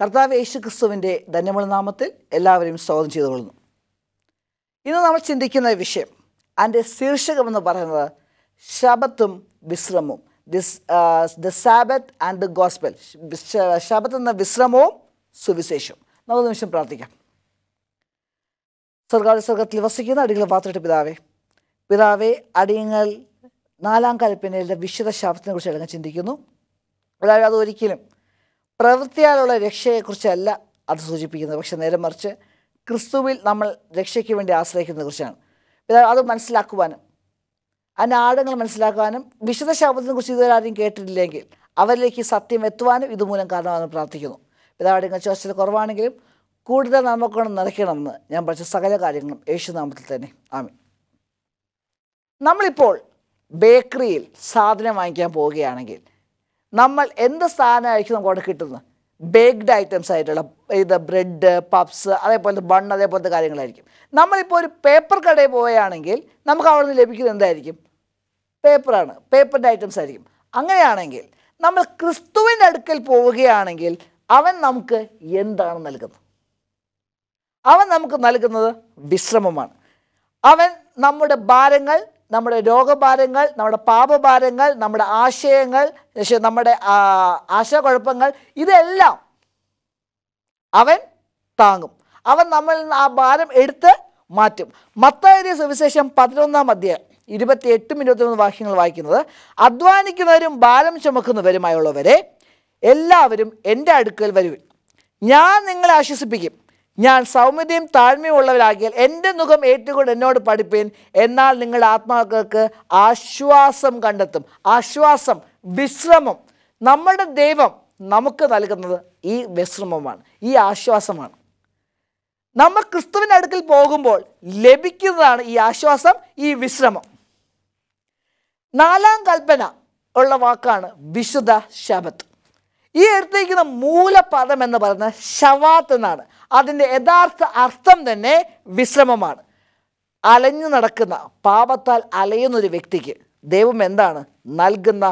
കർത്താവ് യേശു ക്രിസ്തുവിൻ്റെ ധന്യമുള്ള നാമത്തിൽ എല്ലാവരെയും സ്വാഗതം ചെയ്തു കൊള്ളുന്നു ഇന്ന് നമ്മൾ ചിന്തിക്കുന്ന വിഷയം അതിൻ്റെ ശീർഷകം എന്ന് പറയുന്നത് ശബത്തും വിശ്രമവും this the Sabbath and the gospel ശബത്ത് എന്ന വിശ്രമവും സുവിശേഷവും നമുക്ക് നിമിഷം പ്രാർത്ഥിക്കാം സ്വർഗാല സ്വർഗത്തിൽ വസിക്കുന്ന അടികൾ പാത്രട്ട് പിതാവേ പിതാവേ അടിയങ്ങൾ നാലാം കൽപ്പനയിലെ വിശുദ്ധ ശാപത്തിനെ കുറിച്ച് അടങ്ങ് ചിന്തിക്കുന്നു അതായത് അത് ഒരിക്കലും പ്രവൃത്തിയാലുള്ള രക്ഷയെക്കുറിച്ചല്ല അത് സൂചിപ്പിക്കുന്നത് പക്ഷെ നേരെ മറിച്ച് ക്രിസ്തുവിൽ നമ്മൾ രക്ഷയ്ക്ക് വേണ്ടി ആശ്രയിക്കുന്നതിനെക്കുറിച്ചാണ് അത് മനസ്സിലാക്കുവാനും അതിൻ്റെ ആഴങ്ങൾ മനസ്സിലാക്കുവാനും വിശുദ്ധ കുറിച്ച് ഇതുവരെ ആരും കേട്ടിട്ടില്ലെങ്കിൽ അവരിലേക്ക് സത്യം എത്തുവാനും ഇതുമൂലം കാരണമാണെന്ന് പ്രാർത്ഥിക്കുന്നു പിതാവിടെങ്കിൽ ചോദിച്ചത് കുറവാണെങ്കിലും കൂടുതൽ നമുക്കൊണ്ട് നിറയ്ക്കണമെന്ന് ഞാൻ പഠിച്ച സകല കാര്യങ്ങളും യേശുനാമത്തിൽ തന്നെ ആമി നമ്മളിപ്പോൾ ബേക്കറിയിൽ സാധനം വാങ്ങിക്കാൻ പോവുകയാണെങ്കിൽ നമ്മൾ എന്ത് സാധനമായിരിക്കും നമുക്ക് അവിടെ കിട്ടുന്നത് ബേക്ക്ഡ് ഐറ്റംസ് ആയിട്ടുള്ള ഇത് ബ്രെഡ് പപ്സ് അതേപോലത്തെ ബൺ അതേപോലത്തെ കാര്യങ്ങളായിരിക്കും നമ്മളിപ്പോൾ ഒരു പേപ്പർ കടയിൽ പോവുകയാണെങ്കിൽ നമുക്ക് അവിടെ നിന്ന് ലഭിക്കുന്നത് എന്തായിരിക്കും പേപ്പറാണ് പേപ്പറിൻ്റെ ഐറ്റംസ് ആയിരിക്കും അങ്ങനെയാണെങ്കിൽ നമ്മൾ ക്രിസ്തുവിൻ്റെ അടുക്കൽ പോവുകയാണെങ്കിൽ അവൻ നമുക്ക് എന്താണ് നൽകുന്നത് അവൻ നമുക്ക് നൽകുന്നത് വിശ്രമമാണ് അവൻ നമ്മുടെ ഭാരങ്ങൾ നമ്മുടെ രോഗഭാരങ്ങൾ നമ്മുടെ പാപഭാരങ്ങൾ നമ്മുടെ ആശയങ്ങൾ നമ്മുടെ ആശയക്കുഴപ്പങ്ങൾ ഇതെല്ലാം അവൻ താങ്ങും അവൻ നമ്മൾ ആ ഭാരം എടുത്ത് മാറ്റും മത്തായ സുവിശേഷം പതിനൊന്നാം അധ്യായം ഇരുപത്തിയെട്ടും ഇരുപത്തിമൂന്ന് വാക്യങ്ങൾ വായിക്കുന്നത് അധ്വാനിക്കുന്നവരും ഭാരം ചുമക്കുന്നവരുമായുള്ളവരെ എല്ലാവരും എൻ്റെ അടുക്കൽ വരുവിൻ ഞാൻ നിങ്ങളെ ആശ്വസിപ്പിക്കും ഞാൻ സൗമ്യതയും താഴ്മയും ഉള്ളവരാകിയാൽ എൻ്റെ മുഖം ഏറ്റുകൊണ്ട് എന്നോട് പഠിപ്പീൻ എന്നാൽ നിങ്ങൾ ആത്മാക്കൾക്ക് ആശ്വാസം കണ്ടെത്തും ആശ്വാസം വിശ്രമം നമ്മുടെ ദൈവം നമുക്ക് നൽകുന്നത് ഈ വിശ്രമമാണ് ഈ ആശ്വാസമാണ് നമ്മൾ ക്രിസ്തുവിൻ്റെ അടുക്കൽ പോകുമ്പോൾ ലഭിക്കുന്നതാണ് ഈ ആശ്വാസം ഈ വിശ്രമം നാലാം കൽപ്പന ഉള്ള വാക്കാണ് വിശുദ്ധ ശബത്ത് ഈ എടുത്തിരിക്കുന്ന മൂലപദം എന്ന് പറയുന്നത് ശവാത്ത് എന്നാണ് അതിൻ്റെ യഥാർത്ഥ അർത്ഥം തന്നെ വിശ്രമമാണ് അലഞ്ഞു നടക്കുന്ന പാപത്താൽ അലയുന്നൊരു വ്യക്തിക്ക് ദൈവം എന്താണ് നൽകുന്ന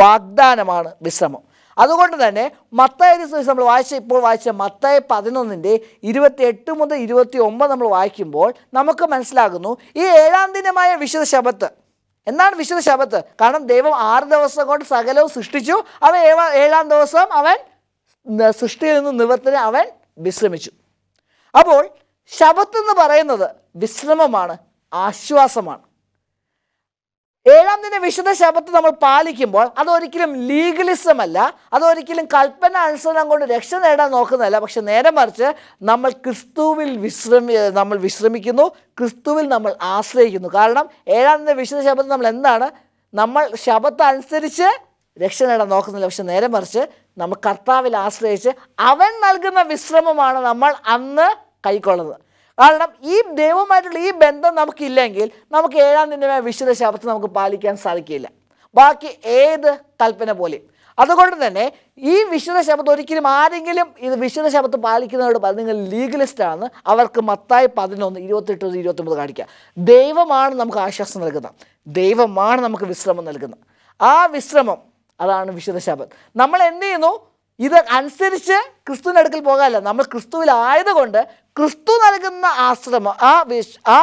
വാഗ്ദാനമാണ് വിശ്രമം അതുകൊണ്ട് തന്നെ മത്തായ നമ്മൾ വായിച്ച ഇപ്പോൾ വായിച്ച മത്തായ പതിനൊന്നിൻ്റെ ഇരുപത്തി എട്ട് മുതൽ ഇരുപത്തി ഒമ്പത് നമ്മൾ വായിക്കുമ്പോൾ നമുക്ക് മനസ്സിലാകുന്നു ഈ ഏഴാം ദിനമായ വിശുദ്ധ ശബത്ത് എന്നാണ് വിശുദ്ധ ശബത്ത് കാരണം ദൈവം ആറ് ദിവസം കൊണ്ട് സകലവും സൃഷ്ടിച്ചു അവൻ ഏഴാം ദിവസം അവൻ സൃഷ്ടിയിൽ നിന്ന് നിവർത്തിന് അവൻ വിശ്രമിച്ചു അപ്പോൾ ശബത്ത് എന്ന് പറയുന്നത് വിശ്രമമാണ് ആശ്വാസമാണ് ഏഴാം ദിന വിശുദ്ധ ശബത്ത് നമ്മൾ പാലിക്കുമ്പോൾ അതൊരിക്കലും ലീഗലിസം അല്ല അതൊരിക്കലും കൽപ്പന അനുസരണം കൊണ്ട് രക്ഷ നേടാൻ നോക്കുന്നതല്ല പക്ഷെ നേരെ മറിച്ച് നമ്മൾ ക്രിസ്തുവിൽ വിശ്രമി നമ്മൾ വിശ്രമിക്കുന്നു ക്രിസ്തുവിൽ നമ്മൾ ആശ്രയിക്കുന്നു കാരണം ഏഴാം ദിന വിശുദ്ധ ശബത്ത് നമ്മൾ എന്താണ് നമ്മൾ ശബത്ത് അനുസരിച്ച് രക്ഷ നേടാൻ നോക്കുന്നില്ല പക്ഷെ നേരെ മറിച്ച് നമ്മൾ കർത്താവിൽ ആശ്രയിച്ച് അവൻ നൽകുന്ന വിശ്രമമാണ് നമ്മൾ അന്ന് കൈക്കൊള്ളുന്നത് കാരണം ഈ ദൈവമായിട്ടുള്ള ഈ ബന്ധം നമുക്കില്ലെങ്കിൽ നമുക്ക് ഏഴാം ദിനമായ വിശുദ്ധ ശബ്ദത്തെ നമുക്ക് പാലിക്കാൻ സാധിക്കില്ല ബാക്കി ഏത് കൽപ്പന പോലെയും അതുകൊണ്ട് തന്നെ ഈ വിശുദ്ധ ശബ്ദം ഒരിക്കലും ആരെങ്കിലും ഇത് വിശുദ്ധ ശബ്ദം പാലിക്കുന്നവരോട് നിങ്ങൾ ലീഗലിസ്റ്റ് ആണ് അവർക്ക് മത്തായി പതിനൊന്ന് ഇരുപത്തെട്ട് മുതൽ ഇരുപത്തൊമ്പത് കാണിക്കുക ദൈവമാണ് നമുക്ക് ആശ്വാസം നൽകുന്നത് ദൈവമാണ് നമുക്ക് വിശ്രമം നൽകുന്നത് ആ വിശ്രമം അതാണ് വിശുദ്ധ ശബ്ദം നമ്മൾ എന്ത് ചെയ്യുന്നു ഇത് അനുസരിച്ച് ക്രിസ്തുവിൻ്റെ അടുക്കൽ പോകാമല്ല നമ്മൾ ക്രിസ്തുവിലായതുകൊണ്ട് ക്രിസ്തു നൽകുന്ന ആശ്രമം ആ വിശ് ആ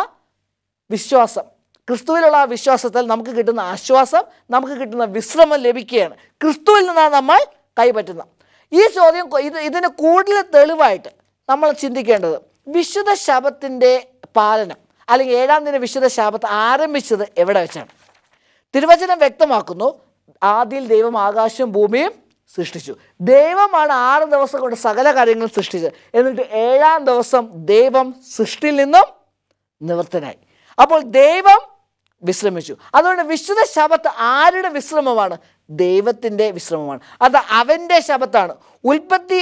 വിശ്വാസം ക്രിസ്തുവിലുള്ള ആ വിശ്വാസത്തിൽ നമുക്ക് കിട്ടുന്ന ആശ്വാസം നമുക്ക് കിട്ടുന്ന വിശ്രമം ലഭിക്കുകയാണ് ക്രിസ്തുവിൽ നിന്നാണ് നമ്മൾ കൈപറ്റുന്നത് ഈ ചോദ്യം ഇത് ഇതിന് കൂടുതൽ തെളിവായിട്ട് നമ്മൾ ചിന്തിക്കേണ്ടത് വിശുദ്ധ ശബത്തിൻ്റെ പാലനം അല്ലെങ്കിൽ ഏഴാം ദിന വിശുദ്ധ ശാപത്ത് ആരംഭിച്ചത് എവിടെ വെച്ചാണ് തിരുവചനം വ്യക്തമാക്കുന്നു ആദ്യം ദൈവം ആകാശവും ഭൂമിയും സൃഷ്ടിച്ചു ദൈവമാണ് ആറ് ദിവസം കൊണ്ട് സകല കാര്യങ്ങളും സൃഷ്ടിച്ചത് എന്നിട്ട് ഏഴാം ദിവസം ദൈവം സൃഷ്ടിയിൽ നിന്നും നിവർത്തനായി അപ്പോൾ ദൈവം വിശ്രമിച്ചു അതുകൊണ്ട് വിശുദ്ധ ശബത്ത് ആരുടെ വിശ്രമമാണ് ദൈവത്തിൻ്റെ വിശ്രമമാണ് അത് അവൻ്റെ ശബത്താണ് ഉൽപ്പത്തി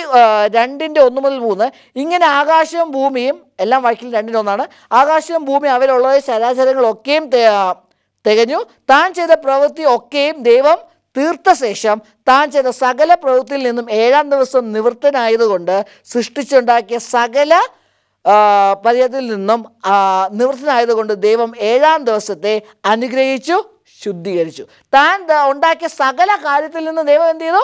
രണ്ടിൻ്റെ ഒന്ന് മുതൽ മൂന്ന് ഇങ്ങനെ ആകാശവും ഭൂമിയും എല്ലാം വാക്കിൽ രണ്ടിൻ്റെ ഒന്നാണ് ആകാശവും ഭൂമിയും അവരുള്ള ശരാശരങ്ങളൊക്കെയും തികഞ്ഞു താൻ ചെയ്ത പ്രവൃത്തി ഒക്കെയും ദൈവം തീർത്ത ശേഷം താൻ ചെയ്ത സകല പ്രവൃത്തിയിൽ നിന്നും ഏഴാം ദിവസം നിവൃത്തനായതുകൊണ്ട് സൃഷ്ടിച്ചുണ്ടാക്കിയ സകല പര്യത്തിൽ നിന്നും നിവൃത്തനായതുകൊണ്ട് ദൈവം ഏഴാം ദിവസത്തെ അനുഗ്രഹിച്ചു ശുദ്ധീകരിച്ചു താൻ ഉണ്ടാക്കിയ സകല കാര്യത്തിൽ നിന്ന് ദൈവം എന്ത് ചെയ്തു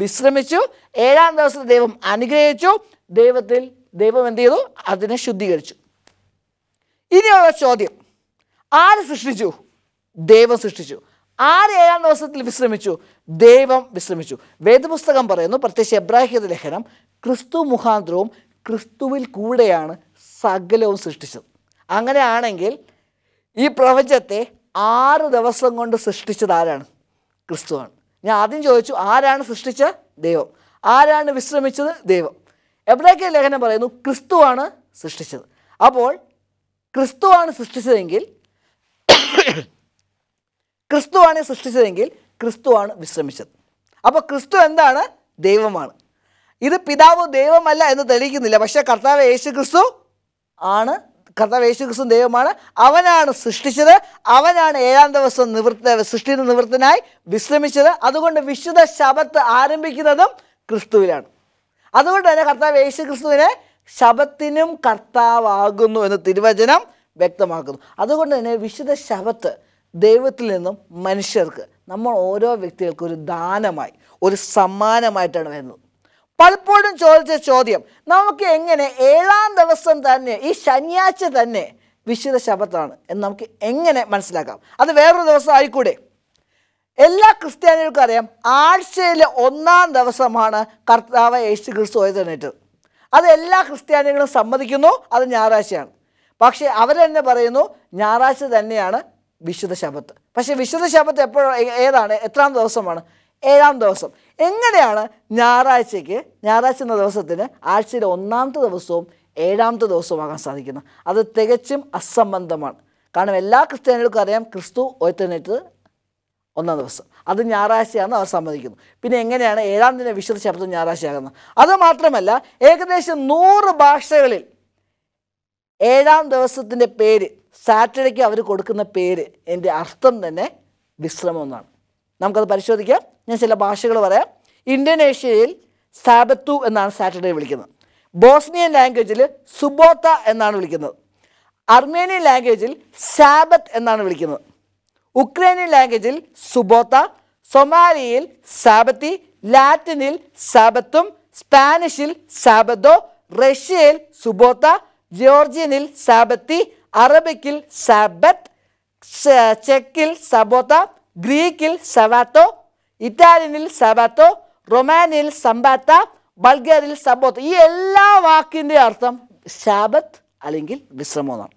വിശ്രമിച്ചു ഏഴാം ദിവസത്തെ ദൈവം അനുഗ്രഹിച്ചു ദൈവത്തിൽ ദൈവം എന്ത് ചെയ്തു അതിനെ ശുദ്ധീകരിച്ചു ഇനിയുള്ള ചോദ്യം ആര് സൃഷ്ടിച്ചു ദൈവം സൃഷ്ടിച്ചു ആര് ഏഴാം ദിവസത്തിൽ വിശ്രമിച്ചു ദൈവം വിശ്രമിച്ചു വേദപുസ്തകം പറയുന്നു പ്രത്യേകിച്ച് എബ്രാഹിത ലേഖനം ക്രിസ്തു മുഖാന്തരവും ക്രിസ്തുവിൽ കൂടെയാണ് സകലവും സൃഷ്ടിച്ചത് അങ്ങനെയാണെങ്കിൽ ഈ പ്രപഞ്ചത്തെ ആറ് ദിവസം കൊണ്ട് സൃഷ്ടിച്ചത് ആരാണ് ക്രിസ്തുവാണ് ഞാൻ ആദ്യം ചോദിച്ചു ആരാണ് സൃഷ്ടിച്ച ദൈവം ആരാണ് വിശ്രമിച്ചത് ദൈവം എബ്രാഹിം ലേഖനം പറയുന്നു ക്രിസ്തുവാണ് സൃഷ്ടിച്ചത് അപ്പോൾ ക്രിസ്തുവാണ് സൃഷ്ടിച്ചതെങ്കിൽ ക്രിസ്തുവാണ് സൃഷ്ടിച്ചതെങ്കിൽ ക്രിസ്തുവാണ് വിശ്രമിച്ചത് അപ്പോൾ ക്രിസ്തു എന്താണ് ദൈവമാണ് ഇത് പിതാവ് ദൈവമല്ല എന്ന് തെളിയിക്കുന്നില്ല പക്ഷേ കർത്താവ് യേശു ക്രിസ്തു ആണ് കർത്താവ് യേശു ക്രിസ്തു ദൈവമാണ് അവനാണ് സൃഷ്ടിച്ചത് അവനാണ് ഏഴാം ദിവസം നിവൃത്ത സൃഷ്ടി നിവൃത്തനായി വിശ്രമിച്ചത് അതുകൊണ്ട് വിശുദ്ധ ശബത്ത് ആരംഭിക്കുന്നതും ക്രിസ്തുവിലാണ് അതുകൊണ്ട് തന്നെ കർത്താവ് യേശു ക്രിസ്തുവിനെ ശബത്തിനും കർത്താവാകുന്നു എന്ന് തിരുവചനം വ്യക്തമാക്കുന്നു അതുകൊണ്ട് തന്നെ വിശുദ്ധ ശബത്ത് ദൈവത്തിൽ നിന്നും മനുഷ്യർക്ക് നമ്മൾ ഓരോ വ്യക്തികൾക്കും ഒരു ദാനമായി ഒരു സമ്മാനമായിട്ടാണ് വരുന്നത് പലപ്പോഴും ചോദിച്ച ചോദ്യം നമുക്ക് എങ്ങനെ ഏഴാം ദിവസം തന്നെ ഈ ശനിയാഴ്ച തന്നെ വിശുദ്ധ ശബത്താണ് എന്ന് നമുക്ക് എങ്ങനെ മനസ്സിലാക്കാം അത് വേറൊരു ദിവസം ആയിക്കൂടെ എല്ലാ ക്രിസ്ത്യാനികൾക്കും അറിയാം ആഴ്ചയിലെ ഒന്നാം ദിവസമാണ് കർത്താവ് യേശു ക്രിസ്തു എഴുതണേറ്റത് അത് എല്ലാ ക്രിസ്ത്യാനികളും സമ്മതിക്കുന്നു അത് ഞായറാഴ്ചയാണ് പക്ഷേ അവരെന്നെ പറയുന്നു ഞായറാഴ്ച തന്നെയാണ് വിശുദ്ധ ശബത്ത് പക്ഷേ വിശുദ്ധ ശബത്ത് എപ്പോഴോ ഏതാണ് എത്രാം ദിവസമാണ് ഏഴാം ദിവസം എങ്ങനെയാണ് ഞായറാഴ്ചയ്ക്ക് ഞായറാഴ്ച എന്ന ദിവസത്തിന് ആഴ്ചയിലെ ഒന്നാമത്തെ ദിവസവും ഏഴാമത്തെ ദിവസവുമാകാൻ സാധിക്കുന്നത് അത് തികച്ചും അസംബന്ധമാണ് കാരണം എല്ലാ ക്രിസ്ത്യാനികൾക്കും അറിയാം ക്രിസ്തു ഒഴുത്തനേറ്റ് ഒന്നാം ദിവസം അത് ഞായറാഴ്ചയാണെന്ന് അവർ സമ്മതിക്കുന്നു പിന്നെ എങ്ങനെയാണ് ഏഴാം ദിന വിശുദ്ധ ശബ്ദം ഞായറാഴ്ചയാകുന്നത് അതുമാത്രമല്ല ഏകദേശം നൂറ് ഭാഷകളിൽ ഏഴാം ദിവസത്തിൻ്റെ പേര് സാറ്റർഡേക്ക് അവർ കൊടുക്കുന്ന പേര് എൻ്റെ അർത്ഥം തന്നെ വിശ്രമം എന്നാണ് നമുക്കത് പരിശോധിക്കാം ഞാൻ ചില ഭാഷകൾ പറയാം ഇന്തോനേഷ്യയിൽ സാബത്തു എന്നാണ് സാറ്റർഡേ വിളിക്കുന്നത് ബോസ്നിയൻ ലാംഗ്വേജിൽ സുബോത്ത എന്നാണ് വിളിക്കുന്നത് അർമേനിയൻ ലാംഗ്വേജിൽ സാബത്ത് എന്നാണ് വിളിക്കുന്നത് ഉക്രൈനിയൻ ലാംഗ്വേജിൽ സുബോത്ത സൊമാലിയിൽ സാബത്തി ലാറ്റിനിൽ സാബത്തും സ്പാനിഷിൽ സാബത്തോ റഷ്യയിൽ സുബോത്ത ജോർജിയനിൽ സാബത്തി അറബിക്കിൽ സബത്ത് ചെക്കിൽ സബോത്ത ഗ്രീക്കിൽ സവാത്തോ ഇറ്റാലിയനിൽ സബാത്തോ റൊമാനിയയിൽ സമ്പാത്ത ബൾഗേറിൽ സബോത്ത ഈ എല്ലാ വാക്കിൻ്റെ അർത്ഥം ശാബത്ത് അല്ലെങ്കിൽ വിശ്രമം എന്നാണ്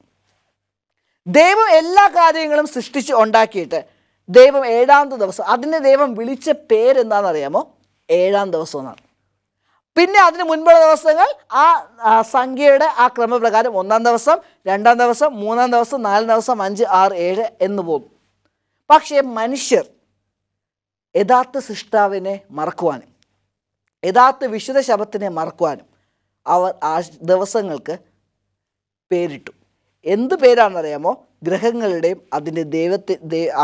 ദൈവം എല്ലാ കാര്യങ്ങളും സൃഷ്ടിച്ച് ഉണ്ടാക്കിയിട്ട് ദൈവം ഏഴാമത്തെ ദിവസം അതിൻ്റെ ദൈവം വിളിച്ച പേരെന്താണെന്നറിയാമോ ഏഴാം ദിവസം എന്നാണ് പിന്നെ അതിന് മുൻപുള്ള ദിവസങ്ങൾ ആ സംഖ്യയുടെ ആ ക്രമപ്രകാരം ഒന്നാം ദിവസം രണ്ടാം ദിവസം മൂന്നാം ദിവസം നാലാം ദിവസം അഞ്ച് ആറ് ഏഴ് എന്ന് പോകും പക്ഷേ മനുഷ്യർ യഥാർത്ഥ സൃഷ്ടാവിനെ മറക്കുവാനും യഥാർത്ഥ വിശുദ്ധ ശബത്തിനെ മറക്കുവാനും അവർ ആ ദിവസങ്ങൾക്ക് പേരിട്ടു എന്ത് പേരാണെന്നറിയാമോ ഗ്രഹങ്ങളുടെയും അതിൻ്റെ ദൈവത്തെ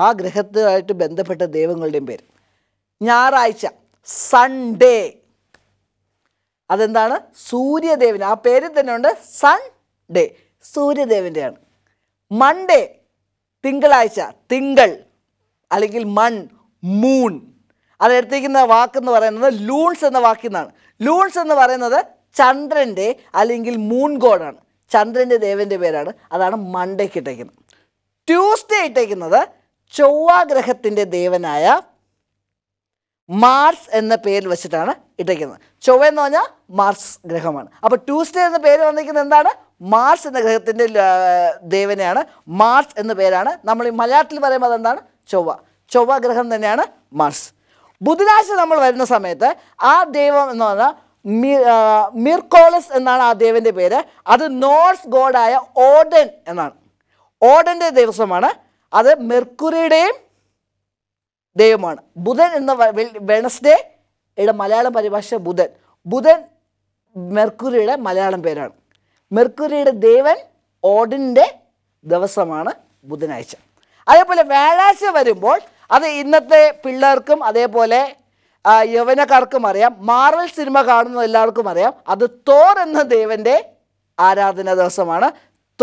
ആ ഗ്രഹത്തുമായിട്ട് ബന്ധപ്പെട്ട ദൈവങ്ങളുടെയും പേര് ഞായറാഴ്ച സൺഡേ അതെന്താണ് സൂര്യദേവൻ ആ പേരിൽ തന്നെ ഉണ്ട് സൺ ഡേ സൂര്യദേവൻ്റെയാണ് മൺഡേ തിങ്കളാഴ്ച തിങ്കൾ അല്ലെങ്കിൽ മൺ മൂൺ അതെടുത്തിരിക്കുന്ന വാക്കെന്ന് പറയുന്നത് ലൂൺസ് എന്ന വാക്കിൽ നിന്നാണ് ലൂൺസ് എന്ന് പറയുന്നത് ചന്ദ്രൻ്റെ അല്ലെങ്കിൽ മൂൺ ഗോഡാണ് ചന്ദ്രൻ്റെ ദേവൻ്റെ പേരാണ് അതാണ് മൺഡേക്ക് ഇട്ടേക്കുന്നത് ട്യൂസ്ഡേ ഇട്ടേക്കുന്നത് ചൊവ്വാഗ്രഹത്തിൻ്റെ ദേവനായ മാർസ് എന്ന പേരിൽ വെച്ചിട്ടാണ് ഇട്ടിരിക്കുന്നത് ചൊവ്വ എന്ന് പറഞ്ഞാൽ മാർസ് ഗ്രഹമാണ് അപ്പോൾ ട്യൂസ്ഡേ എന്ന പേര് വന്നിരിക്കുന്നത് എന്താണ് മാർസ് എന്ന ഗ്രഹത്തിൻ്റെ ദേവനെയാണ് മാർസ് എന്ന പേരാണ് നമ്മൾ ഈ മലയാളത്തിൽ പറയുമ്പോൾ അതെന്താണ് ചൊവ്വ ചൊവ്വ ഗ്രഹം തന്നെയാണ് മാർസ് ബുധനാഴ്ച നമ്മൾ വരുന്ന സമയത്ത് ആ ദൈവം എന്ന് പറഞ്ഞാൽ മിർക്കോളസ് എന്നാണ് ആ ദേവൻ്റെ പേര് അത് നോർസ് ഗോഡായ ഓഡൻ എന്നാണ് ഓഡൻ്റെ ദിവസമാണ് അത് മെർക്കുറിയുടെയും ദൈവമാണ് ബുധൻ എന്ന വെനസ്ഡേ യുടെ മലയാളം പരിഭാഷ ബുധൻ ബുധൻ മെർക്കുറിയുടെ മലയാളം പേരാണ് മെർക്കുറിയുടെ ദേവൻ ഓടിൻ്റെ ദിവസമാണ് ബുധനാഴ്ച അതേപോലെ വ്യാഴാഴ്ച വരുമ്പോൾ അത് ഇന്നത്തെ പിള്ളേർക്കും അതേപോലെ യവനക്കാർക്കും അറിയാം മാർവൽ സിനിമ കാണുന്ന എല്ലാവർക്കും അറിയാം അത് തോർ എന്ന ദേവൻ്റെ ആരാധന ദിവസമാണ്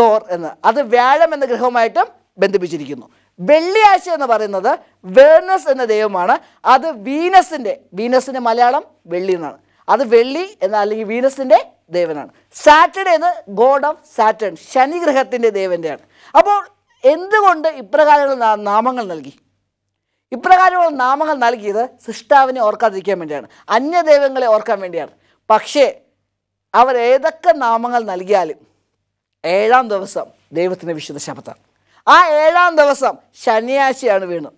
തോർ എന്ന് അത് വ്യാഴം എന്ന ഗ്രഹവുമായിട്ടും ബന്ധിപ്പിച്ചിരിക്കുന്നു വെള്ളിയാഴ്ച എന്ന് പറയുന്നത് വേണസ് എന്ന ദൈവമാണ് അത് വീനസിൻ്റെ വീനസിൻ്റെ മലയാളം വെള്ളി എന്നാണ് അത് വെള്ളി എന്ന അല്ലെങ്കിൽ വീനസിൻ്റെ ദേവനാണ് സാറ്റർഡേ എന്ന് ഗോഡ് ഓഫ് സാറ്റേൺ ശനിഗ്രഹത്തിൻ്റെ ദേവൻ്റെയാണ് അപ്പോൾ എന്തുകൊണ്ട് ഇപ്രകാരമുള്ള നാമങ്ങൾ നൽകി ഇപ്രകാരമുള്ള നാമങ്ങൾ നൽകിയത് സൃഷ്ടാവിനെ ഓർക്കാതിരിക്കാൻ വേണ്ടിയാണ് അന്യ ദൈവങ്ങളെ ഓർക്കാൻ വേണ്ടിയാണ് പക്ഷേ അവർ ഏതൊക്കെ നാമങ്ങൾ നൽകിയാലും ഏഴാം ദിവസം ദൈവത്തിൻ്റെ വിശുദ്ധ ശബ്ദമാണ് ആ ഏഴാം ദിവസം ശനിയാഴ്ചയാണ് വീണു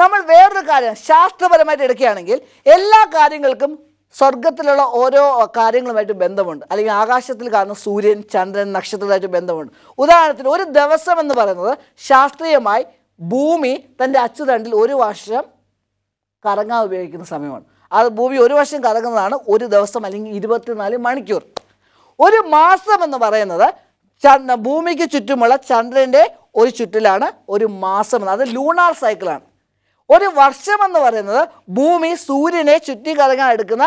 നമ്മൾ വേറൊരു കാര്യം ശാസ്ത്രപരമായിട്ട് എടുക്കുകയാണെങ്കിൽ എല്ലാ കാര്യങ്ങൾക്കും സ്വർഗത്തിലുള്ള ഓരോ കാര്യങ്ങളുമായിട്ട് ബന്ധമുണ്ട് അല്ലെങ്കിൽ ആകാശത്തിൽ കാണുന്ന സൂര്യൻ ചന്ദ്രൻ നക്ഷത്രങ്ങളായിട്ട് ബന്ധമുണ്ട് ഉദാഹരണത്തിന് ഒരു ദിവസം എന്ന് പറയുന്നത് ശാസ്ത്രീയമായി ഭൂമി തൻ്റെ അച്ചുതണ്ടിൽ ഒരു വർഷം കറങ്ങാൻ ഉപയോഗിക്കുന്ന സമയമാണ് അത് ഭൂമി ഒരു വർഷം കറങ്ങുന്നതാണ് ഒരു ദിവസം അല്ലെങ്കിൽ ഇരുപത്തിനാല് മണിക്കൂർ ഒരു മാസം എന്ന് പറയുന്നത് ഭൂമിക്ക് ചുറ്റുമുള്ള ചന്ദ്രൻ്റെ ഒരു ചുറ്റലാണ് ഒരു മാസം എന്നത് അത് ലൂണാർ സൈക്കിളാണ് ഒരു വർഷം എന്ന് പറയുന്നത് ഭൂമി സൂര്യനെ ചുറ്റി കറങ്ങാൻ എടുക്കുന്ന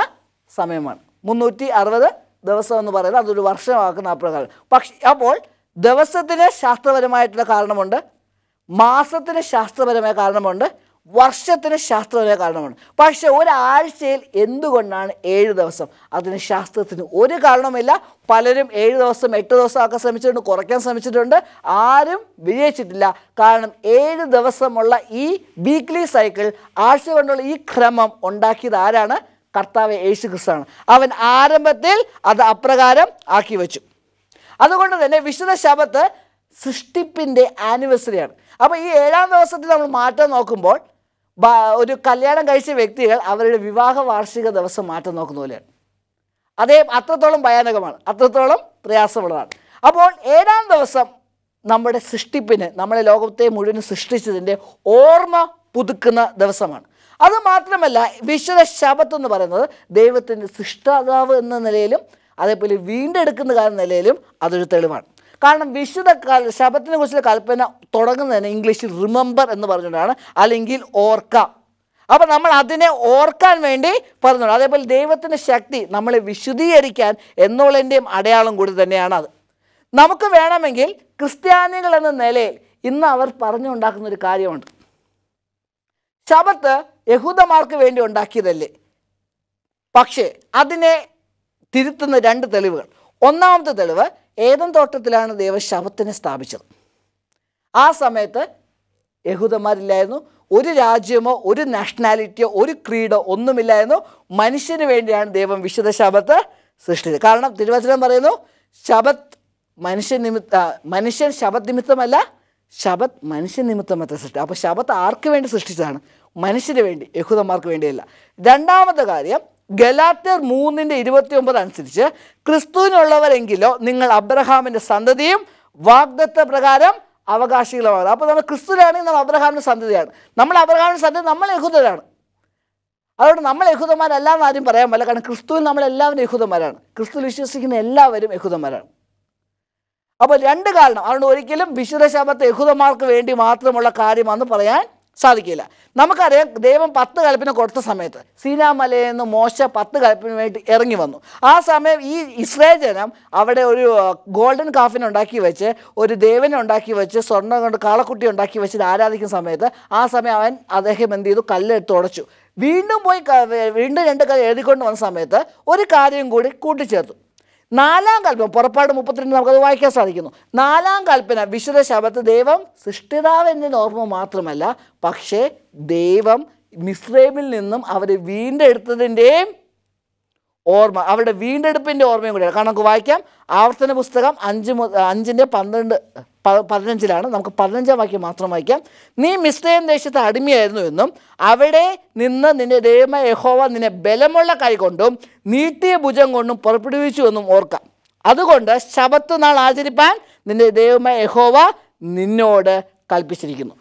സമയമാണ് മുന്നൂറ്റി അറുപത് ദിവസം എന്ന് പറയുന്നത് അതൊരു വർഷമാക്കുന്ന അപ്രകാരം പക്ഷെ അപ്പോൾ ദിവസത്തിന് ശാസ്ത്രപരമായിട്ടുള്ള കാരണമുണ്ട് മാസത്തിന് ശാസ്ത്രപരമായ കാരണമുണ്ട് വർഷത്തിന് ശാസ്ത്രത്തിന് കാരണമാണ് പക്ഷേ ഒരാഴ്ചയിൽ എന്തുകൊണ്ടാണ് ഏഴ് ദിവസം അതിന് ശാസ്ത്രത്തിന് ഒരു കാരണമില്ല പലരും ഏഴ് ദിവസം എട്ട് ദിവസം ആക്കാൻ ശ്രമിച്ചിട്ടുണ്ട് കുറയ്ക്കാൻ ശ്രമിച്ചിട്ടുണ്ട് ആരും വിജയിച്ചിട്ടില്ല കാരണം ഏഴ് ദിവസമുള്ള ഈ വീക്ക്ലി സൈക്കിൾ ആഴ്ച കൊണ്ടുള്ള ഈ ക്രമം ഉണ്ടാക്കിയത് ആരാണ് കർത്താവ് യേശു ക്രിസ്താണ് അവൻ ആരംഭത്തിൽ അത് അപ്രകാരം ആക്കി വെച്ചു അതുകൊണ്ട് തന്നെ വിശുദ്ധ ശബത്ത് സൃഷ്ടിപ്പിൻ്റെ ആനിവേഴ്സറിയാണ് അപ്പോൾ ഈ ഏഴാം ദിവസത്തിൽ നമ്മൾ മാറ്റം നോക്കുമ്പോൾ ഒരു കല്യാണം കഴിച്ച വ്യക്തികൾ അവരുടെ വിവാഹ വാർഷിക ദിവസം മാറ്റം നോക്കുന്ന പോലെയാണ് അതേ അത്രത്തോളം ഭയാനകമാണ് അത്രത്തോളം പ്രയാസമുള്ളതാണ് അപ്പോൾ ഏഴാം ദിവസം നമ്മുടെ സൃഷ്ടിപ്പിന് നമ്മളെ ലോകത്തെ മുഴുവൻ സൃഷ്ടിച്ചതിൻ്റെ ഓർമ്മ പുതുക്കുന്ന ദിവസമാണ് അത് മാത്രമല്ല വിശുദ്ധ ശബത്ത് എന്ന് പറയുന്നത് ദൈവത്തിൻ്റെ സൃഷ്ടാതാവ് എന്ന നിലയിലും അതേപോലെ വീണ്ടെടുക്കുന്ന നിലയിലും അതൊരു തെളിവാണ് കാരണം വിശുദ്ധ കാല ശബത്തിനെ കുറിച്ചുള്ള കൽപ്പന തുടങ്ങുന്നതിന് ഇംഗ്ലീഷിൽ റിമെമ്പർ എന്ന് പറഞ്ഞുകൊണ്ടാണ് അല്ലെങ്കിൽ ഓർക്കാം അപ്പോൾ നമ്മൾ അതിനെ ഓർക്കാൻ വേണ്ടി പറഞ്ഞോളൂ അതേപോലെ ദൈവത്തിൻ്റെ ശക്തി നമ്മളെ വിശുദ്ധീകരിക്കാൻ എന്നുള്ളതിൻ്റെയും അടയാളം കൂടി തന്നെയാണ് അത് നമുക്ക് വേണമെങ്കിൽ ക്രിസ്ത്യാനികൾ എന്ന നിലയിൽ ഇന്ന് അവർ പറഞ്ഞുണ്ടാക്കുന്ന ഒരു കാര്യമുണ്ട് ശബത്ത് യഹൂദമാർക്ക് വേണ്ടി ഉണ്ടാക്കിയതല്ലേ പക്ഷേ അതിനെ തിരുത്തുന്ന രണ്ട് തെളിവുകൾ ഒന്നാമത്തെ തെളിവ് ഏതൻ തോട്ടത്തിലാണ് ദൈവം ശവത്തിനെ സ്ഥാപിച്ചത് ആ സമയത്ത് യഹൂദന്മാരില്ലായിരുന്നു ഒരു രാജ്യമോ ഒരു നാഷണാലിറ്റിയോ ഒരു ക്രീഡോ ഒന്നുമില്ലായിരുന്നു മനുഷ്യന് വേണ്ടിയാണ് ദൈവം വിശുദ്ധ ശബത്ത് സൃഷ്ടിച്ചത് കാരണം തിരുവചനം പറയുന്നു ശബത്ത് മനുഷ്യ നിമിത്ത മനുഷ്യൻ ശബത് നിമിത്തമല്ല ശബത് മനുഷ്യ നിമിത്തമത്ര സൃഷ്ടി അപ്പോൾ ശബത്ത് ആർക്ക് വേണ്ടി സൃഷ്ടിച്ചതാണ് മനുഷ്യന് വേണ്ടി യഹൂദന്മാർക്ക് വേണ്ടിയല്ല രണ്ടാമത്തെ കാര്യം ഗലാത്തർ മൂന്നിൻ്റെ ഇരുപത്തി ഒമ്പത് അനുസരിച്ച് ക്രിസ്തുവിനുള്ളവരെങ്കിലോ നിങ്ങൾ അബ്രഹാമിൻ്റെ സന്തതിയും വാഗ്ദത്ത പ്രകാരം അവകാശികളാണ് അപ്പോൾ നമ്മൾ ക്രിസ്തുവിനാണെങ്കിൽ നമ്മൾ അബ്രഹാമിൻ്റെ സന്തതിയാണ് നമ്മൾ അബ്രഹാമിൻ്റെ സന്തതി നമ്മൾ യഹൂദരാണ് അതുകൊണ്ട് നമ്മൾ യഹുദന്മാരല്ല എന്ന് ആരും പറയാൻ പറ്റില്ല കാരണം ക്രിസ്തുവിൽ നമ്മളെല്ലാവരും യഹൂദന്മാരാണ് ക്രിസ്തുവിൽ വിശ്വസിക്കുന്ന എല്ലാവരും യഹൂദന്മാരാണ് അപ്പോൾ രണ്ട് കാരണം അതുകൊണ്ട് ഒരിക്കലും വിശുദ്ധ ശബത്ത് യഹൂദന്മാർക്ക് വേണ്ടി മാത്രമുള്ള കാര്യമാണെന്ന് പറയാൻ സാധിക്കില്ല നമുക്കറിയാം ദൈവം പത്ത് കൽപ്പന കൊടുത്ത സമയത്ത് സീനാമലയിൽ നിന്ന് മോശ പത്ത് കലപ്പിന് വേണ്ടി ഇറങ്ങി വന്നു ആ സമയം ഈ ഇസ്രായേൽ ജനം അവിടെ ഒരു ഗോൾഡൻ കാഫിനെ ഉണ്ടാക്കി വെച്ച് ഒരു ദേവനെ ഉണ്ടാക്കി വെച്ച് സ്വർണ്ണം കൊണ്ട് കാളക്കുട്ടി ഉണ്ടാക്കി വെച്ച് ആരാധിക്കുന്ന സമയത്ത് ആ സമയം അവൻ അദ്ദേഹം എന്ത് ചെയ്തു കല്ലെടുത്ത് ഉടച്ചു വീണ്ടും പോയി വീണ്ടും രണ്ട് കല്ല് എഴുതിക്കൊണ്ട് വന്ന സമയത്ത് ഒരു കാര്യം കൂടി കൂട്ടിച്ചേർത്തു നാലാം കൽപ്പന പുറപ്പാട് മുപ്പത്തിരണ്ട് നമുക്കത് വായിക്കാൻ സാധിക്കുന്നു നാലാം കൽപ്പന വിശുദ്ധ ശബത്ത് ദൈവം സൃഷ്ടിതാവെന്നതിന് ഓർമ്മ മാത്രമല്ല പക്ഷേ ദൈവം മിസ്രൈമിൽ നിന്നും അവർ വീണ്ടെടുത്തതിൻ്റെയും ഓർമ്മ അവരുടെ വീണ്ടെടുപ്പിൻ്റെ ഓർമ്മയും കൂടിയാണ് കാരണം നമുക്ക് വായിക്കാം ആവർത്തന പുസ്തകം അഞ്ച് അഞ്ചിൻ്റെ പന്ത്രണ്ട് പതിനഞ്ചിലാണ് നമുക്ക് പതിനഞ്ചാം വാക്യം മാത്രം വായിക്കാം നീ മിസ്തയം ദേശത്തെ അടിമയായിരുന്നു എന്നും അവിടെ നിന്ന് നിന്റെ ദൈവ യഹോവ നിന്നെ ബലമുള്ള കൊണ്ടും നീട്ടിയ ഭുജം കൊണ്ടും പുറപ്പെടുവിച്ചു എന്നും ഓർക്കാം അതുകൊണ്ട് ശബത്ത് നാൾ ആചരിപ്പാൻ നിന്റെ ദൈവമായ യഹോവ നിന്നോട് കൽപ്പിച്ചിരിക്കുന്നു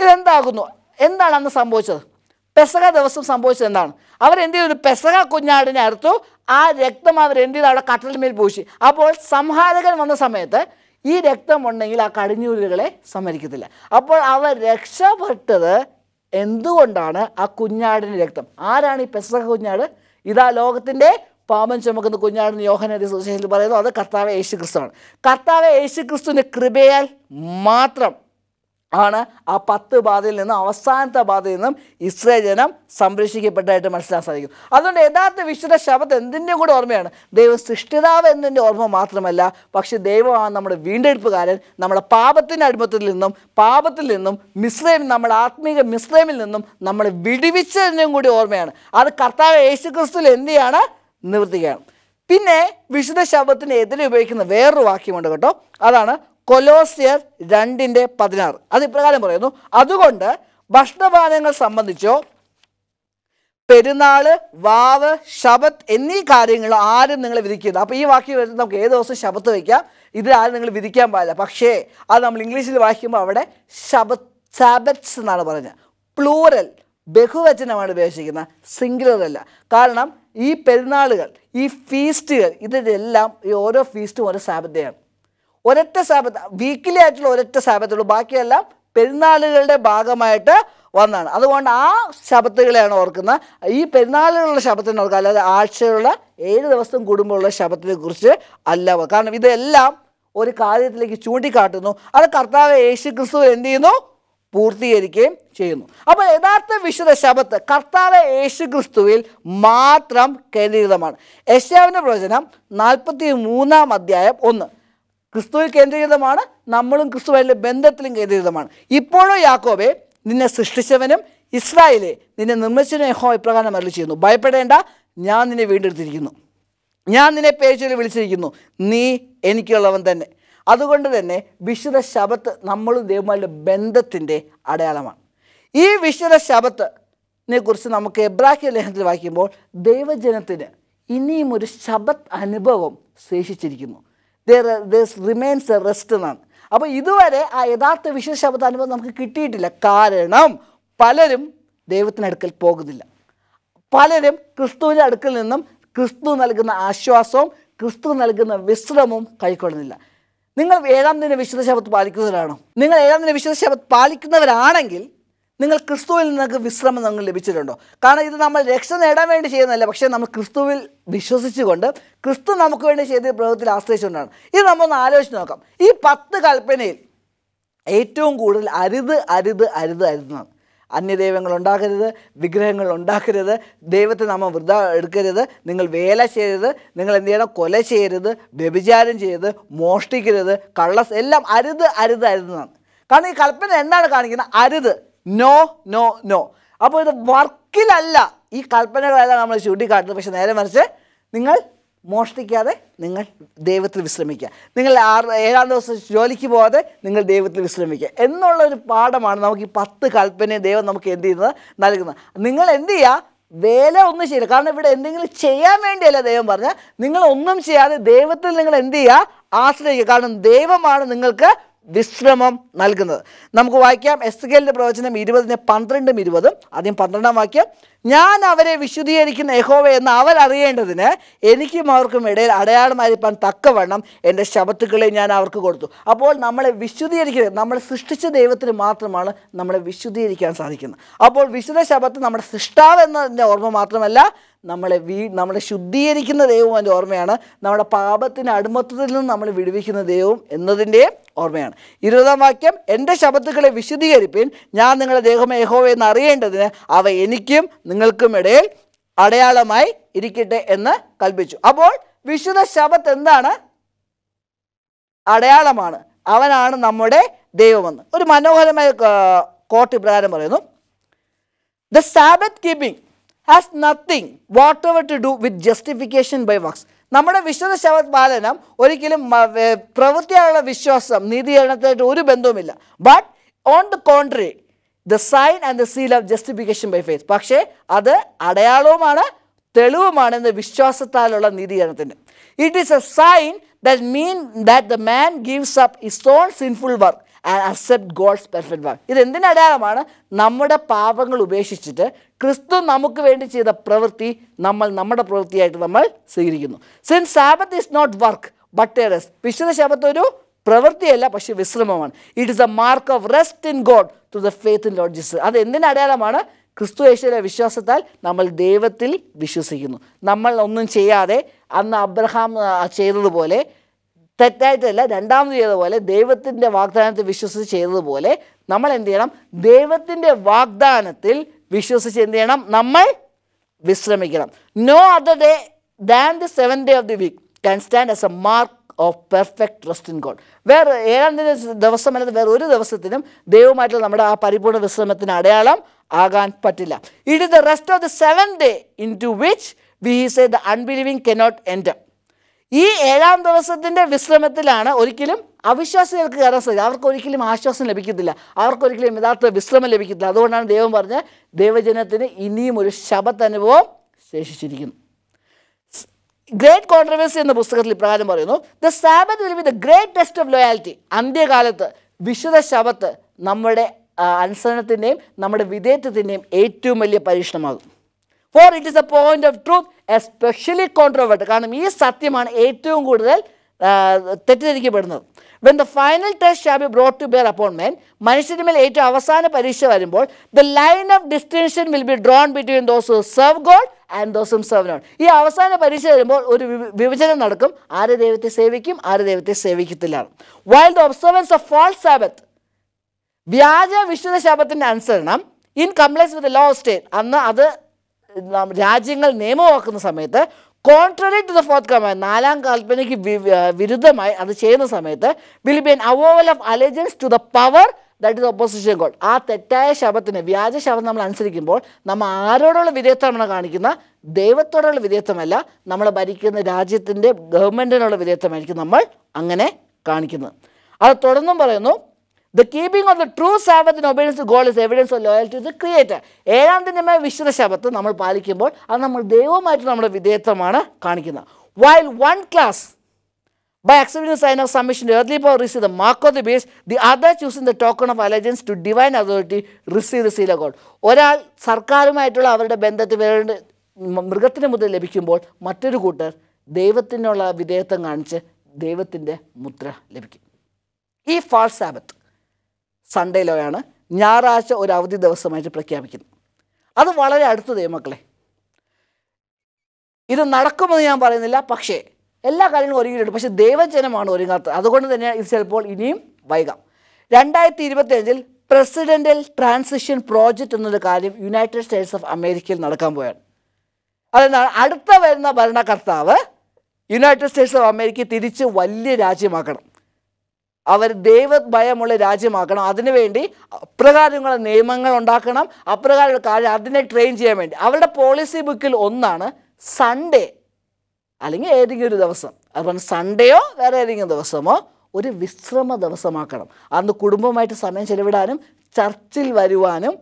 ഇതെന്താകുന്നു എന്താണ് അന്ന് സംഭവിച്ചത് പെസക ദിവസം സംഭവിച്ചത് എന്താണ് അവരെന്ത് ചെയ്തു പെസക കുഞ്ഞാടിനെ അറുത്തു ആ രക്തം അവർ ചെയ്തു അവിടെ കട്ടലിന്മേൽ പൂശി അപ്പോൾ സംഹാരകൻ വന്ന സമയത്ത് ഈ രക്തം ഉണ്ടെങ്കിൽ ആ കടിഞ്ഞൂലുകളെ സമ്മതിക്കത്തില്ല അപ്പോൾ അവർ രക്ഷപ്പെട്ടത് എന്തുകൊണ്ടാണ് ആ കുഞ്ഞാടിൻ്റെ രക്തം ആരാണ് ഈ പെസഹ കുഞ്ഞാട് ഇതാ ലോകത്തിൻ്റെ പാപം ചുമക്കുന്ന കുഞ്ഞാടെന്ന് യോഹനരി സുശേഷത്തിൽ പറയുന്നു അത് കർത്താവ് യേശു ക്രിസ്തുവാണ് കർത്താവ് യേശു ക്രിസ്തുവിൻ്റെ കൃപയാൽ മാത്രം ആണ് ആ പത്ത് ബാധയിൽ നിന്നും അവസാനത്തെ ബാധയിൽ നിന്നും ഇസ്രേൽ ജനം സംരക്ഷിക്കപ്പെട്ടതായിട്ട് മനസ്സിലാക്കാൻ സാധിക്കും അതുകൊണ്ട് യഥാർത്ഥ വിശുദ്ധ ശബത്ത് എന്തിൻ്റെയും കൂടെ ഓർമ്മയാണ് ദൈവം സൃഷ്ടിതാവ് എന്നതിൻ്റെ ഓർമ്മ മാത്രമല്ല പക്ഷേ ദൈവമാണ് നമ്മുടെ വീണ്ടെടുപ്പുകാരൻ നമ്മുടെ പാപത്തിൻ്റെ അടിമത്തിൽ നിന്നും പാപത്തിൽ നിന്നും മിശ്രയിൽ നമ്മുടെ ആത്മീക മിശ്രമിൽ നിന്നും നമ്മളെ വിടിവിച്ചതിൻ്റെയും കൂടി ഓർമ്മയാണ് അത് കർത്താവ് യേശു ക്രിസ്തുവിൽ എന്ത് ചെയ്യാണ് നിവർത്തിക്കുകയാണ് പിന്നെ വിശുദ്ധ ശബ്ദത്തിന് എതിരെ ഉപയോഗിക്കുന്ന വേറൊരു വാക്യമുണ്ട് കേട്ടോ അതാണ് കൊലോസിയർ രണ്ടിൻ്റെ പതിനാറ് അത് ഇപ്രകാരം പറയുന്നു അതുകൊണ്ട് ഭക്ഷണപാനങ്ങൾ സംബന്ധിച്ചോ പെരുന്നാള് വാവ് ശബത്ത് എന്നീ കാര്യങ്ങൾ ആരും നിങ്ങൾ വിധിക്കരുത് അപ്പോൾ ഈ വാക്യം വരുന്നത് നമുക്ക് ഏത് ദിവസം ശബത്ത് വയ്ക്കാം ഇതിൽ ആരും നിങ്ങൾ വിധിക്കാൻ പാടില്ല പക്ഷേ അത് നമ്മൾ ഇംഗ്ലീഷിൽ വായിക്കുമ്പോൾ അവിടെ ശബത് ശബറ്റ്സ് എന്നാണ് പറഞ്ഞത് പ്ലൂറൽ ബഹുവചനമാണ് ഉപയോഗിച്ചിരിക്കുന്നത് സിംഗുലർ അല്ല കാരണം ഈ പെരുന്നാളുകൾ ഈ ഫീസ്റ്റുകൾ ഇതിലെല്ലാം ഈ ഓരോ ഫീസ്റ്റും ഓരോ സാബദ്ധയാണ് ഒരൊറ്റ സാപത്ത് വീക്കിലി ആയിട്ടുള്ള ഒരൊറ്റ സാബത്തുള്ളൂ ബാക്കിയെല്ലാം പെരുന്നാളുകളുടെ ഭാഗമായിട്ട് വന്നാണ് അതുകൊണ്ട് ആ ശബത്തുകളെയാണ് ഓർക്കുന്നത് ഈ പെരുന്നാളിലുള്ള ശബത്തിനെ ഓർക്കുക അല്ലാതെ ആഴ്ചയുള്ള ഏഴ് ദിവസം കൂടുമ്പോഴുള്ള ശബത്തിനെ കുറിച്ച് അല്ല കാരണം ഇതെല്ലാം ഒരു കാര്യത്തിലേക്ക് ചൂണ്ടിക്കാട്ടുന്നു അത് കർത്താവ് യേശു ക്രിസ്തു എന്ത് ചെയ്യുന്നു പൂർത്തീകരിക്കുകയും ചെയ്യുന്നു അപ്പോൾ യഥാർത്ഥ വിശുദ്ധ ശബത്ത് കർത്താവ് യേശു ക്രിസ്തുവിൽ മാത്രം കേന്ദ്രീകൃതമാണ് യശാവിൻ്റെ പ്രവചനം നാൽപ്പത്തി മൂന്നാം അധ്യായം ഒന്ന് ക്രിസ്തുവിൽ കേന്ദ്രീകൃതമാണ് നമ്മളും ക്രിസ്തുവായിട്ട് ബന്ധത്തിലും കേന്ദ്രീകൃതമാണ് ഇപ്പോഴും യാക്കോബെ നിന്നെ സൃഷ്ടിച്ചവനും ഇസ്രായേലെ നിന്നെ നിർമ്മിച്ചതിനും യഹോ ഇപ്രകാരം അരളി ചെയ്യുന്നു ഭയപ്പെടേണ്ട ഞാൻ നിന്നെ വീണ്ടെടുത്തിരിക്കുന്നു ഞാൻ നിന്നെ പേശയിൽ വിളിച്ചിരിക്കുന്നു നീ എനിക്കുള്ളവൻ തന്നെ അതുകൊണ്ട് തന്നെ വിശുദ്ധ ശബത്ത് നമ്മളും ദൈവമായിട്ട് ബന്ധത്തിൻ്റെ അടയാളമാണ് ഈ വിശുദ്ധ ശബത്തിനെ കുറിച്ച് നമുക്ക് എബ്രാഹിം ലേഖനത്തിൽ വായിക്കുമ്പോൾ ദൈവജനത്തിന് ഇനിയും ഒരു ശബത്ത് അനുഭവം ശേഷിച്ചിരിക്കുന്നു റിമെയിൻസ് എ റെസ്റ്റ് എന്നാണ് അപ്പോൾ ഇതുവരെ ആ യഥാർത്ഥ വിശേഷ ശബ്ദ അനുഭവം നമുക്ക് കിട്ടിയിട്ടില്ല കാരണം പലരും ദൈവത്തിനടുക്കൽ പോകുന്നില്ല പലരും ക്രിസ്തുവിൻ്റെ അടുക്കൽ നിന്നും ക്രിസ്തു നൽകുന്ന ആശ്വാസവും ക്രിസ്തു നൽകുന്ന വിശ്രമവും കൈക്കൊള്ളുന്നില്ല നിങ്ങൾ ഏഴാം ദിന വിശുദ്ധ ശബത്ത് പാലിക്കുന്നവരാണോ നിങ്ങൾ ഏഴാം ദിന വിശുദ്ധ ശബത്ത് പാലിക്കുന്നവരാണെങ്കിൽ നിങ്ങൾ ക്രിസ്തുവിൽ നിങ്ങൾക്ക് വിശ്രമം നിങ്ങൾ ലഭിച്ചിട്ടുണ്ടോ കാരണം ഇത് നമ്മൾ രക്ഷ നേടാൻ വേണ്ടി ചെയ്യുന്നതല്ല പക്ഷേ നമ്മൾ ക്രിസ്തുവിൽ വിശ്വസിച്ചുകൊണ്ട് ക്രിസ്തു നമുക്ക് വേണ്ടി ചെയ്ത പ്രവൃത്തിയിൽ ആശ്രയിച്ചുകൊണ്ടാണ് ഇത് നമ്മളൊന്ന് ആലോചിച്ച് നോക്കാം ഈ പത്ത് കൽപ്പനയിൽ ഏറ്റവും കൂടുതൽ അരുത് അരുത് അരുത് അരുതെന്നാണ് അന്യദൈവങ്ങൾ ഉണ്ടാക്കരുത് വിഗ്രഹങ്ങൾ ഉണ്ടാക്കരുത് ദൈവത്തെ നമ്മൾ വൃത എടുക്കരുത് നിങ്ങൾ വേല ചെയ്യരുത് നിങ്ങൾ എന്ത് ചെയ്യണം കൊല ചെയ്യരുത് വ്യഭിചാരം ചെയ്യരുത് മോഷ്ടിക്കരുത് കള്ളസ് എല്ലാം അരുത് അരുത് അരുതെന്നാണ് കാരണം ഈ കൽപ്പന എന്താണ് കാണിക്കുന്നത് അരുത് നോ നോ നോ അപ്പോൾ ഇത് വർക്കിലല്ല ഈ കൽപ്പനകളെല്ലാം നമ്മൾ ചൂണ്ടിക്കാട്ടുന്നത് പക്ഷേ നേരെ മറിച്ച് നിങ്ങൾ മോഷ്ടിക്കാതെ നിങ്ങൾ ദൈവത്തിൽ വിശ്രമിക്കുക നിങ്ങൾ ആറ് ഏഴാം ദിവസം ജോലിക്ക് പോകാതെ നിങ്ങൾ ദൈവത്തിൽ വിശ്രമിക്കുക എന്നുള്ള ഒരു പാഠമാണ് നമുക്ക് ഈ പത്ത് കൽപ്പനയും ദൈവം നമുക്ക് എന്ത് ചെയ്യുന്നത് നൽകുന്നത് നിങ്ങൾ എന്ത് ചെയ്യുക വേല ഒന്നും ചെയ്യില്ല കാരണം ഇവിടെ എന്തെങ്കിലും ചെയ്യാൻ വേണ്ടിയല്ല ദൈവം പറഞ്ഞാൽ നിങ്ങൾ ഒന്നും ചെയ്യാതെ ദൈവത്തിൽ നിങ്ങൾ എന്ത് ചെയ്യുക ആശ്രയിക്കുക കാരണം ദൈവമാണ് നിങ്ങൾക്ക് വിശ്രമം നൽകുന്നത് നമുക്ക് വായിക്കാം എസ് കെലിൻ്റെ പ്രവചനം ഇരുപതിന് പന്ത്രണ്ടും ഇരുപതും ആദ്യം പന്ത്രണ്ടാം വാക്യം ഞാൻ അവരെ വിശുദ്ധീകരിക്കുന്ന യഹോവ എന്ന് അറിയേണ്ടതിന് എനിക്കും അവർക്കും ഇടയിൽ അടയാളമായിരിക്കാൻ തക്കവണ്ണം എൻ്റെ ശബത്തുക്കളെ ഞാൻ അവർക്ക് കൊടുത്തു അപ്പോൾ നമ്മളെ വിശുദ്ധീകരിക്കുന്നത് നമ്മൾ സൃഷ്ടിച്ച ദൈവത്തിന് മാത്രമാണ് നമ്മളെ വിശുദ്ധീകരിക്കാൻ സാധിക്കുന്നത് അപ്പോൾ വിശുദ്ധ ശബത്ത് നമ്മുടെ സൃഷ്ടാവ് എന്നതിൻ്റെ ഓർമ്മ മാത്രമല്ല നമ്മളെ വീ നമ്മളെ ശുദ്ധീകരിക്കുന്ന ദൈവവും അതിൻ്റെ ഓർമ്മയാണ് നമ്മുടെ പാപത്തിന് അടിമത്വത്തിൽ നിന്ന് നമ്മൾ വിടുവിക്കുന്ന ദൈവവും എന്നതിൻ്റെ ഓർമ്മയാണ് ഇരുപതാം വാക്യം എൻ്റെ ശബ്ദത്തുകളെ വിശുദ്ധീകരിപ്പിൻ ഞാൻ നിങ്ങളുടെ ദേഹം എന്ന് അറിയേണ്ടതിന് അവ എനിക്കും നിങ്ങൾക്കും ഇടയിൽ അടയാളമായി ഇരിക്കട്ടെ എന്ന് കൽപ്പിച്ചു അപ്പോൾ വിശുദ്ധ ശബത്ത് എന്താണ് അടയാളമാണ് അവനാണ് നമ്മുടെ ദൈവമെന്ന് ഒരു മനോഹരമായ കോട്ട് ഇപ്രകാരം പറയുന്നു the Sabbath keeping has nothing whatever to do with justification by works നമ്മുടെ വിശുദ്ധ ശബത് പാലനം ഒരിക്കലും പ്രവൃത്തിയായുള്ള വിശ്വാസം നീതീകരണത്തിനായിട്ട് ഒരു ബന്ധവുമില്ല but on the contrary the sign and the seal of justification by faith പക്ഷേ അത് അടയാളവുമാണ് തെളിവുമാണ് എന്ന് വിശ്വാസത്താലുള്ള നീതീകരണത്തിൻ്റെ it is a sign that mean that the man gives up his own sinful work and accept God's perfect work ഇത് എന്തിനടയാളമാണ് നമ്മുടെ പാപങ്ങൾ ഉപേക്ഷിച്ചിട്ട് ക്രിസ്തു നമുക്ക് വേണ്ടി ചെയ്ത പ്രവൃത്തി നമ്മൾ നമ്മുടെ പ്രവൃത്തിയായിട്ട് നമ്മൾ സ്വീകരിക്കുന്നു since Sabbath is not work but a rest വിശുദ്ധ ശബത്ത് ഒരു പ്രവൃത്തിയല്ല പക്ഷേ വിശ്രമമാണ് it is a mark of rest in God to the faith in Lord Jesus അത് എന്തിനു അടയാളമാണ് ക്രിസ്തു യേശുവിലെ വിശ്വാസത്താൽ നമ്മൾ ദൈവത്തിൽ വിശ്വസിക്കുന്നു നമ്മൾ ഒന്നും ചെയ്യാതെ അന്ന് അബ്രഹാം ചെയ്തതുപോലെ തെറ്റായിട്ടല്ല രണ്ടാമത് ചെയ്ത പോലെ ദൈവത്തിൻ്റെ വാഗ്ദാനത്തിൽ വിശ്വസിച്ച് ചെയ്തതുപോലെ നമ്മൾ എന്ത് ചെയ്യണം ദൈവത്തിൻ്റെ വാഗ്ദാനത്തിൽ വിശ്വസിച്ച് എന്ത് ചെയ്യണം നമ്മൾ വിശ്രമിക്കണം no other day than the seven day of the week can stand as a mark of perfect trust in God വേറെ ഏഴാം ദിവസം അല്ലാതെ വേറെ ഒരു ദിവസത്തിനും ദൈവമായിട്ടുള്ള നമ്മുടെ ആ പരിപൂർണ്ണ വിശ്രമത്തിന് അടയാളം ആകാൻ പറ്റില്ല it is the rest of the seven day into which we he say the unbelieving cannot enter ഈ ഏഴാം ദിവസത്തിൻ്റെ വിശ്രമത്തിലാണ് ഒരിക്കലും അവിശ്വാസികൾക്ക് കയറാൻ സാധിക്കും അവർക്ക് ഒരിക്കലും ആശ്വാസം ലഭിക്കത്തില്ല അവർക്കൊരിക്കലും യഥാർത്ഥ വിശ്രമം ലഭിക്കത്തില്ല അതുകൊണ്ടാണ് ദൈവം പറഞ്ഞ് ദൈവജനത്തിന് ഇനിയും ഒരു ശബത്തനുഭവം ശേഷിച്ചിരിക്കുന്നു ഗ്രേറ്റ് കോൺട്രവേഴ്സി എന്ന പുസ്തകത്തിൽ ഇപ്രകാരം പറയുന്നു the Sabbath will be the great test of loyalty അന്ത്യകാലത്ത് വിശുദ്ധ ശബത്ത് നമ്മുടെ അനുസരണത്തിൻ്റെയും നമ്മുടെ വിധേയത്വത്തിൻ്റെയും ഏറ്റവും വലിയ പരീക്ഷണമാകും for it is a point of truth especially controverted കാരണം ഈ സത്യമാണ് ഏറ്റവും കൂടുതൽ തെറ്റിദ്ധരിക്കപ്പെടുന്നത് when the final test shall be brought to bear upon men മനുഷ്യരുടെ മേൽ ഏറ്റവും അവസാന പരീക്ഷ വരുമ്പോൾ the line of distinction will be drawn between those who serve God and those him serve not ഈ അവസാന പരീക്ഷ വരുമ്പോൾ ഒരു വിഭജനം നടക്കും ആര് ദൈവത്തെ സേവിക്കും ആര് ദൈവത്തെ സേവിക്കത്തില്ല while the observance of false Sabbath വ്യാജ വിശുദ്ധ ശാപത്തിൻ്റെ അനുസരണം in compliance with law state അന്ന് അത് രാജ്യങ്ങൾ നിയമമാക്കുന്ന സമയത്ത് contrary to the fourth command നാലാം കൽപ്പനയ്ക്ക് വിരുദ്ധമായി അത് ചെയ്യുന്ന സമയത്ത് will be an avowal of allegiance to the power that is opposition God ആ തെറ്റായ ശബത്തിന് വ്യാജ ശബം നമ്മൾ അനുസരിക്കുമ്പോൾ നമ്മൾ ആരോടുള്ള വിധേയത്വമാണ് കാണിക്കുന്ന ദൈവത്തോടുള്ള വിധേയത്വമല്ല നമ്മൾ ഭരിക്കുന്ന രാജ്യത്തിൻ്റെ ഗവൺമെൻറ്റിനുള്ള വിധേയത്വമായിരിക്കും നമ്മൾ അങ്ങനെ കാണിക്കുന്നത് അത് തുടർന്നും പറയുന്നു The keeping of the true Sabbath in obedience to God is evidence of loyalty to the Creator. ഏഴാം ദിനമായ വിശുദ്ധ ശബത്ത് Namal പാലിക്കുമ്പോൾ അത് നമ്മൾ ദൈവമായിട്ട് നമ്മുടെ വിധേയത്വമാണ് കാണിക്കുന്നത് While one class By accepting the sign of submission, the earthly power receives the mark of the beast. The other choosing the token of allegiance to divine authority receive the seal of God. ഒരാൾ സർക്കാരുമായിട്ടുള്ള അവരുടെ ബന്ധത്തിൽ വേറെ മൃഗത്തിന് മുതൽ ലഭിക്കുമ്പോൾ മറ്റൊരു കൂട്ടർ ദൈവത്തിനുള്ള വിധേയത്വം കാണിച്ച് ദൈവത്തിൻ്റെ Mutra ലഭിക്കും ഈ false Sabbath. സൺഡേ ലോയാണ് ഞായറാഴ്ച ഒരു അവധി ദിവസമായിട്ട് പ്രഖ്യാപിക്കുന്നു അത് വളരെ അടുത്ത് ദൈവമക്കളെ ഇത് നടക്കുമെന്ന് ഞാൻ പറയുന്നില്ല പക്ഷേ എല്ലാ കാര്യങ്ങളും ഒരുങ്ങിയിട്ടുണ്ട് പക്ഷേ ദൈവജനമാണ് ഒരുങ്ങാത്തത് അതുകൊണ്ട് തന്നെ ഇത് ചിലപ്പോൾ ഇനിയും വൈകാം രണ്ടായിരത്തി ഇരുപത്തിയഞ്ചിൽ പ്രസിഡൻ്റൽ ട്രാൻസിഷൻ പ്രോജക്റ്റ് എന്നൊരു കാര്യം യുണൈറ്റഡ് സ്റ്റേറ്റ്സ് ഓഫ് അമേരിക്കയിൽ നടക്കാൻ പോയാണ് അതെന്താണ് അടുത്ത വരുന്ന ഭരണകർത്താവ് യുണൈറ്റഡ് സ്റ്റേറ്റ്സ് ഓഫ് അമേരിക്ക തിരിച്ച് വലിയ രാജ്യമാക്കണം അവർ ദൈവഭയമുള്ള രാജ്യമാക്കണം അതിനുവേണ്ടി അപ്രകാരമുള്ള നിയമങ്ങൾ ഉണ്ടാക്കണം അപ്രകാരമുള്ള കാര്യം അതിനെ ട്രെയിൻ ചെയ്യാൻ വേണ്ടി അവരുടെ പോളിസി ബുക്കിൽ ഒന്നാണ് സൺഡേ അല്ലെങ്കിൽ ഏതെങ്കിലും ഒരു ദിവസം അതുപോലെ സൺഡേയോ വേറെ ഏതെങ്കിലും ദിവസമോ ഒരു വിശ്രമ ദിവസമാക്കണം അന്ന് കുടുംബമായിട്ട് സമയം ചെലവിടാനും ചർച്ചിൽ വരുവാനും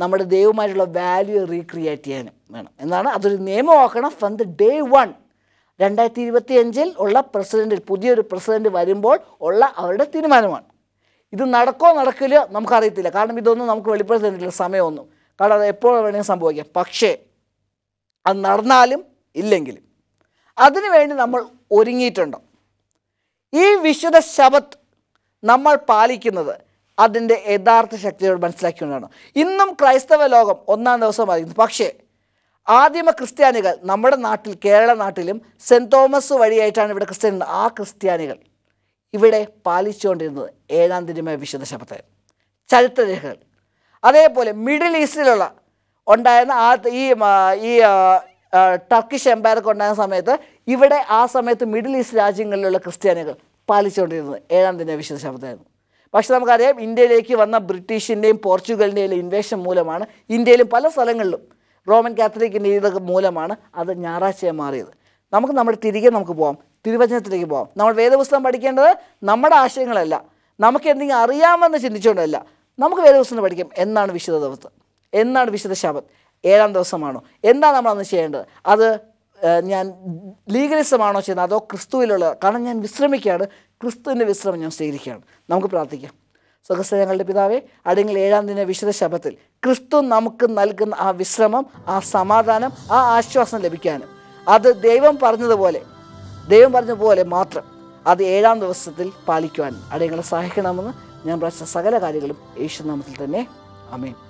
നമ്മുടെ ദൈവമായിട്ടുള്ള വാല്യൂ റീക്രിയേറ്റ് ചെയ്യാനും വേണം എന്നാണ് അതൊരു നിയമമാക്കണം ഫ്രം ദ ഡേ വൺ രണ്ടായിരത്തി ഇരുപത്തി അഞ്ചിൽ ഉള്ള പ്രസിഡൻറ്റിൽ പുതിയൊരു പ്രസിഡൻറ്റ് വരുമ്പോൾ ഉള്ള അവരുടെ തീരുമാനമാണ് ഇത് നടക്കോ നടക്കില്ല നമുക്കറിയത്തില്ല കാരണം ഇതൊന്നും നമുക്ക് വെളിപ്പെടുത്തുന്നില്ല സമയമൊന്നും കാരണം അത് എപ്പോൾ വേണമെങ്കിലും സംഭവിക്കാം പക്ഷേ അത് നടന്നാലും ഇല്ലെങ്കിലും അതിനുവേണ്ടി നമ്മൾ ഒരുങ്ങിയിട്ടുണ്ടോ ഈ വിശുദ്ധ ശബത്ത് നമ്മൾ പാലിക്കുന്നത് അതിൻ്റെ യഥാർത്ഥ ശക്തിയോട് മനസ്സിലാക്കിക്കൊണ്ടാണ് ഇന്നും ക്രൈസ്തവ ലോകം ഒന്നാം ദിവസം ദിവസമായിരിക്കുന്നു പക്ഷേ ആദിമ ക്രിസ്ത്യാനികൾ നമ്മുടെ നാട്ടിൽ കേരള നാട്ടിലും സെൻറ്റ് തോമസ് വഴിയായിട്ടാണ് ഇവിടെ ക്രിസ്ത്യൻ ആ ക്രിസ്ത്യാനികൾ ഇവിടെ പാലിച്ചുകൊണ്ടിരുന്നത് ഏഴാം തിരുമയ വിശുദ്ധ ശപത്തെ ചരിത്രരേഖകൾ അതേപോലെ മിഡിൽ ഈസ്റ്റിലുള്ള ഉണ്ടായിരുന്ന ആ ഈ ഈ ടർക്കിഷ് എംപയറൊക്കെ ഉണ്ടായിരുന്ന സമയത്ത് ഇവിടെ ആ സമയത്ത് മിഡിൽ ഈസ്റ്റ് രാജ്യങ്ങളിലുള്ള ക്രിസ്ത്യാനികൾ പാലിച്ചുകൊണ്ടിരുന്നത് ഏഴാം തിരുമയ വിശുദ്ധ ശബ്ദമായിരുന്നു പക്ഷെ നമുക്കറിയാം ഇന്ത്യയിലേക്ക് വന്ന ബ്രിട്ടീഷിൻ്റെയും പോർച്ചുഗലിൻ്റെയും ഇൻവേഷൻ മൂലമാണ് ഇന്ത്യയിലും പല സ്ഥലങ്ങളിലും റോമൻ കാത്തലിക്കിൻ്റെ ഇതൊക്കെ മൂലമാണ് അത് ഞായറാഴ്ചയായി മാറിയത് നമുക്ക് നമ്മൾ തിരികെ നമുക്ക് പോകാം തിരുവചനത്തിലേക്ക് പോകാം നമ്മൾ വേദപുസ്തകം പഠിക്കേണ്ടത് നമ്മുടെ ആശയങ്ങളല്ല നമുക്ക് എന്തെങ്കിലും അറിയാമെന്ന് ചിന്തിച്ചുകൊണ്ടല്ല നമുക്ക് വേദപുസ്തകം പഠിക്കാം എന്നാണ് വിശുദ്ധ ദിവസം എന്നാണ് വിശുദ്ധ ശാപം ഏഴാം ദിവസമാണോ എന്താണ് നമ്മൾ അന്ന് ചെയ്യേണ്ടത് അത് ഞാൻ ലീഗലിസമാണോ ചെയ്യുന്നത് അതോ ക്രിസ്തുവിലുള്ള കാരണം ഞാൻ വിശ്രമിക്കുകയാണ് ക്രിസ്തുവിൻ്റെ വിശ്രമം ഞാൻ സ്വീകരിക്കുകയാണ് നമുക്ക് പ്രാർത്ഥിക്കാം സ്വകസ്ഥ ഞങ്ങളുടെ പിതാവെ അടുങ്ങിൽ ഏഴാം ദിന വിശുദ്ധ ശബത്തിൽ ക്രിസ്തു നമുക്ക് നൽകുന്ന ആ വിശ്രമം ആ സമാധാനം ആ ആശ്വാസം ലഭിക്കാനും അത് ദൈവം പറഞ്ഞതുപോലെ ദൈവം പറഞ്ഞതുപോലെ മാത്രം അത് ഏഴാം ദിവസത്തിൽ പാലിക്കുവാൻ അടയങ്ങളെ സഹായിക്കണമെന്ന് ഞാൻ പ്രശ്ന സകല കാര്യങ്ങളും യേശുനാമത്തിൽ തന്നെ അമേൻ